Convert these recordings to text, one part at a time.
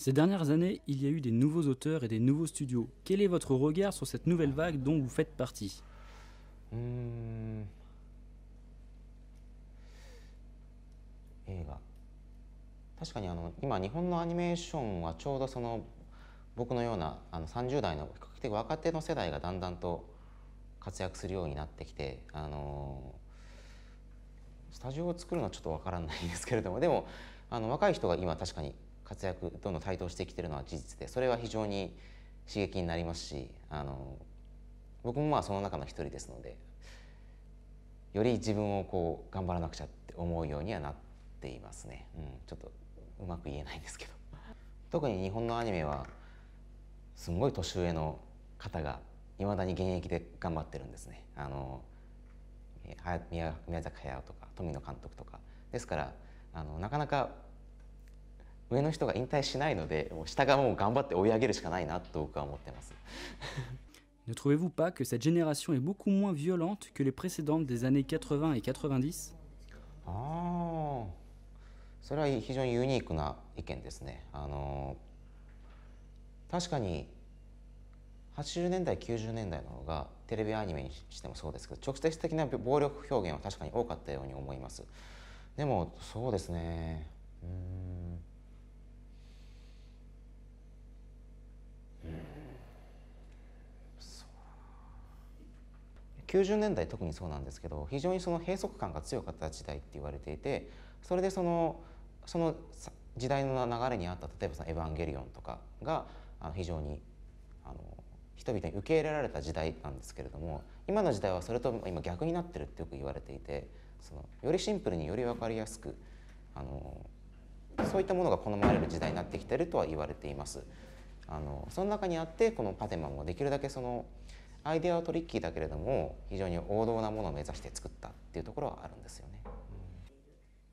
Ces dernières années, il y a eu des nouveaux auteurs et des nouveaux studios. Quel est votre regard sur cette nouvelle vague dont vous faites partie うん映画確かにあの今日本のアニメーションはちょうどその僕のようなあの30代の比較的若手の世代がだんだんと活躍するようになってきて、あのスタジオを作るのはちょっとわからないですけれどもでもあの若い人が今確かに活躍どんどん台頭してきてるのは事実でそれは非常に刺激になりますしあの僕もまあその中の一人ですのでより自分をこう頑張らなくちゃって思うようにはなっていますね、うん、ちょっとうまく言えないんですけど特に日本のアニメはすごい年上の方がいまだに現役で頑張ってるんですねあの宮崎駿とか富野監督とかですからあのなかなか上の人が引退しないので、下がもう頑張って追い上げるしかないなと僕は思ってます。ああ、それは非常にユニークな意見ですね。あの確かに80年代、90年代の方がテレビアニメにしてもそうですけど、直接的な暴力表現は確かに多かったように思います。でもそうですね。うん90年代特にそうなんですけど非常にその閉塞感が強かった時代って言われていてそれでそのその時代の流れにあった例えばエヴァンゲリオン」とかがあ非常にあの人々に受け入れられた時代なんですけれども今の時代はそれと今逆になってるってよく言われていてそのよりシンプルにより分かりやすくあのそういったものが好まれる時代になってきてるとは言われています。あのその中にあってこのパテマンもできるだけそのアイデアはトリッキーだけれども非常に王道なものを目指して作ったっていうところはあるんですよね。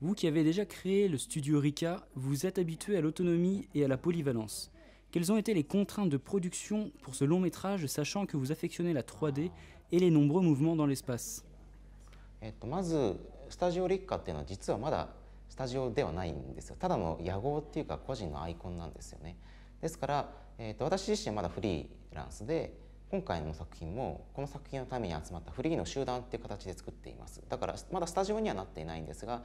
Vous qui avez déjà créé le studio Rika, vous êtes habitué à l'autonomie et à la polyvalence. Quelles ont été les contraintes de production pour ce long métrage, sachant que vous affectionnez la 3D et les nombreux mouvements dans l'espace えっと、まずスタジオリッカっていうのは実はまだスタジオではないんですよただの野号っていうか個人のアイコンなんですよねですから、えっと、私自身まだフリーランスで今回の作品もこの作品のために集まったフリーの集団っていう形で作っていますだからまだスタジオにはなっていないんですが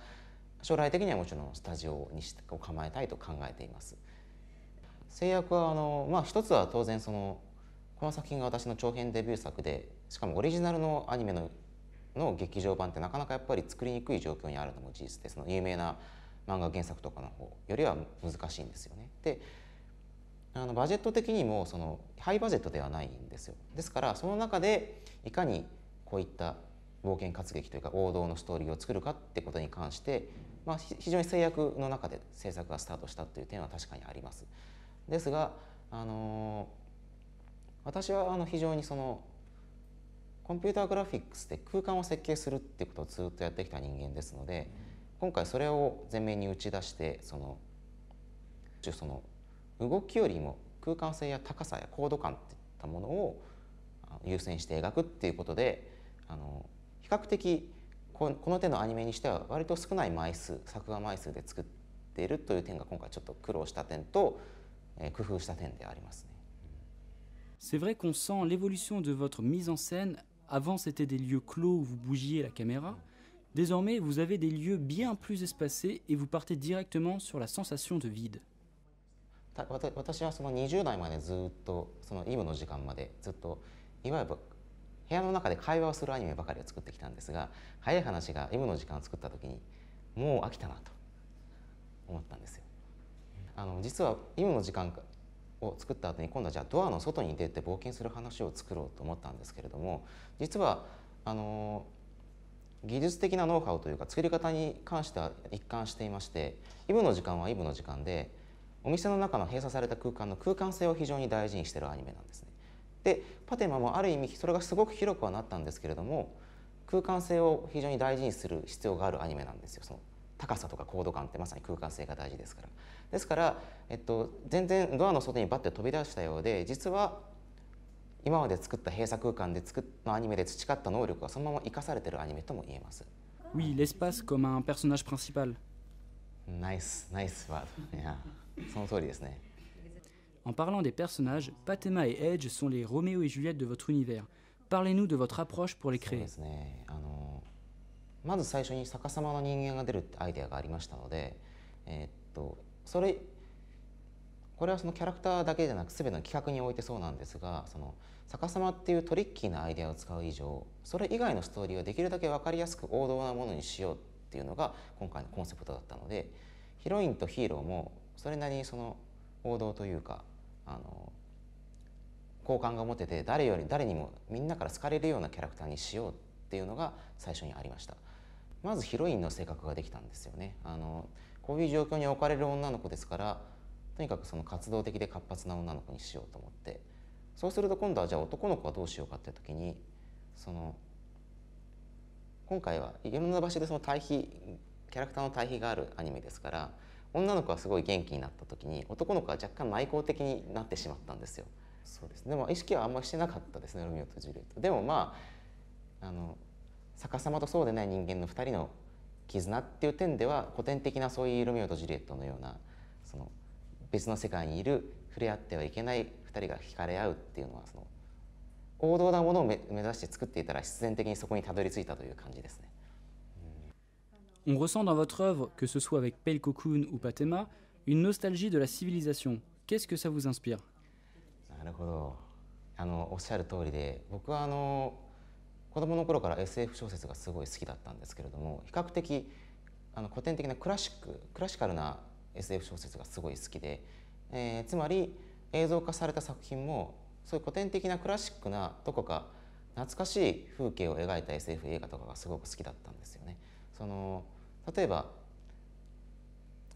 将来的にはもちろんスタジオにを構えたいと考えています制約はあの、まあ、一つは当然そのこの作品が私の長編デビュー作でしかもオリジナルのアニメのの劇場版ってなかなかやっぱり作りにくい状況にあるのも事実でその有名な漫画原作とかの方よりは難しいんですよね。であのバジェット的にもそのハイバジェットではないんですよですからその中でいかにこういった冒険活劇というか王道のストーリーを作るかってことに関して、まあ、非常に制約の中で制作がスタートしたという点は確かにあります。ですが、あのー、私はあの非常にそのコンピューターグラフィックスで空間を設計するっていうことをずっとやってきた人間ですので、今回それを前面に打ち出してそのその動きよりも空間性や高さや高度感といったものを優先して描くっていうことであの比較的この手のアニメにしては割と少ない枚数作画枚数で作っているという点が今回ちょっと苦労した点と、工夫した点でありますね。C'est vrai qu'on sent l'évolution de votre mise en scène. Avant, c'était des lieux clos où vous bougiez la caméra. Désormais, vous avez des lieux bien plus espacés et vous partez directement sur la sensation de vide. 私はその20代までずっとそのイブの時間までずっといわゆる部屋の中で会話をするアニメばかりを作ってきたんですが早い話がイブの時間を作った時にもう飽きたなと思ったんですよ。あの実はイブの時間を作った後に今度はじゃあドアの外に出て冒険する話を作ろうと思ったんですけれども実はあの技術的なノウハウというか作り方に関しては一貫していましてイブの時間はイブの時間でお店の中の閉鎖された空間の空間性を非常に大事にしてるアニメなんですね。でパテマもある意味それがすごく広くはなったんですけれども空間性を非常に大事にする必要があるアニメなんですよ。その高さとか高度感ってまさに空間性が大事ですからですから、えっと、全然ドアの外にバッて飛び出したようで実は今まで作った閉鎖空間で作のアニメで培った能力がそのまま生かされてるアニメとも言えます。Oui, l'espace comme un personnage principal. Nice, nice word. Yeah. その通りですね。En parlant des personnages, Patema et Edge sont les Roméo et Juliette de votre univers. Parlez-nous de votre approche pour les créer. まず最初に逆さまの人間が出るアイデアがありましたので、えー、っとそれこれはそのキャラクターだけじゃなく全ての企画においてそうなんですがその逆さまっていうトリッキーなアイデアを使う以上それ以外のストーリーをできるだけ分かりやすく王道なものにしようっていうのが今回のコンセプトだったのでヒロインとヒーローもそれなりにその王道というかあの好感が持てて誰より誰にもみんなから好かれるようなキャラクターにしようっていうのが最初にありましたまずヒロインの性格ができたんですよねあのこういう状況に置かれる女の子ですからとにかくその活動的で活発な女の子にしようと思ってそうすると今度はじゃあ男の子はどうしようかって時にその今回はいろんな場所でその対比キャラクターの対比があるアニメですから女の子はすごい元気になった時に男の子は若干内向的になってしまったんですよ。そうですでも意識はあんまりしてなかったですねロミオとジュリエット。でもまああの逆さまとそうでない人間の2人の絆っていう点では古典的なそういうロミオとジュリエットのようなその別の世界にいる触れ合ってはいけない2人が惹かれ合うっていうのはその王道なものを目指して作っていたら必然的にそこにたどり着いたという感じですね。On ressent dans votre œuvre, que ce soit avec Pale Cocoon ou Patema, une nostalgie de la civilisation. Qu'est-ce que ça vous inspire なるほどあのおっしゃる通りで僕はあの子供の頃から SF 小説がすごい好きだったんですけれども比較的あの古典的なクラシッククラシカルな SF 小説がすごい好きで、えー、つまり映像化された作品もそういう古典的なクラシックなどこか懐かしい風景を描いた SF 映画とかがすごく好きだったんですよね。その例えば、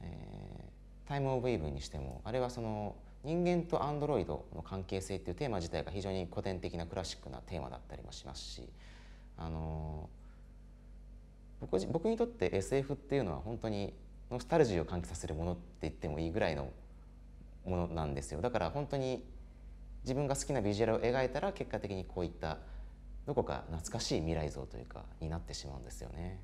えー、タイム・オブ・イーブンにしてもあれはその人間とアンドロイドの関係性っていうテーマ自体が非常に古典的なクラシックなテーマだったりもしますし、あのー、僕僕にとって SF っていうのは本当にノスタルジーを喚起させるものって言ってもいいぐらいのものなんですよだから本当に自分が好きなビジュアルを描いたら結果的にこういったどこか懐かしい未来像というかになってしまうんですよね。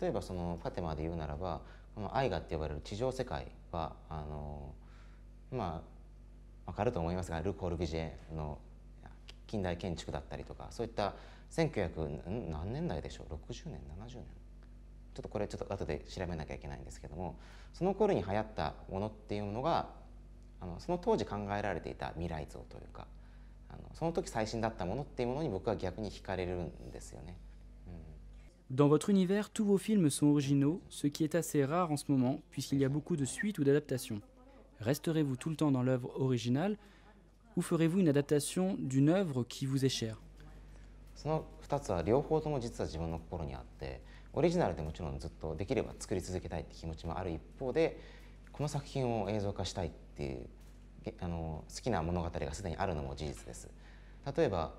例えばそのファテマで言うならばこのアイガって呼ばれる地上世界はあのまあ分かると思いますがル・コールビジェの近代建築だったりとかそういった1900何年代でしょう60年70年ちょっとこれちょっと後で調べなきゃいけないんですけどもその頃に流行ったものっていうのがあのその当時考えられていた未来像というかあのその時最新だったものっていうものに僕は逆に惹かれるんですよね。Dans votre univers, tous vos films sont originaux, ce qui est assez rare en ce moment, puisqu'il y a beaucoup de suites ou d'adaptations. Resterez-vous tout le temps dans l'œuvre originale, ou ferez-vous une adaptation d'une œuvre qui vous est chère その2つは両方とも実は自分の心にあってオリジナルでもちろんずっとできれば作り続けたいって気持ちもある一方でこの作品を映像化したいっていうあの好きな物語がすでにあるのも事実です例えば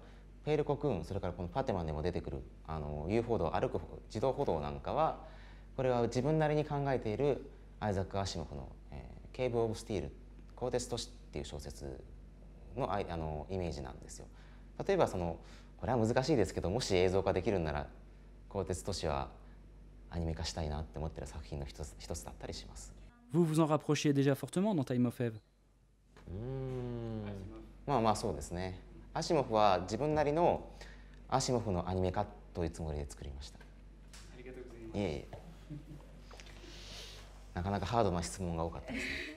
ペールコクーンそれからこのパテマンでも出てくるあの遊歩道歩く自動歩道なんかはこれは自分なりに考えているアイザック・アシモフの「えー、ケーブ・オブ・スティール」「鋼鉄都市」っていう小説のああのイメージなんですよ。例えばそのこれは難しいですけどもし映像化できるんなら「鋼鉄都市」はアニメ化したいなって思ってる作品の一つ一つだったりします。Vous vous en rapprochiez déjà fortement dans Time of Eve? うんまあまあそうですね。アシモフは自分なりのアシモフのアニメ化というつもりで作りましたありがとうございますなかなかハードな質問が多かったですね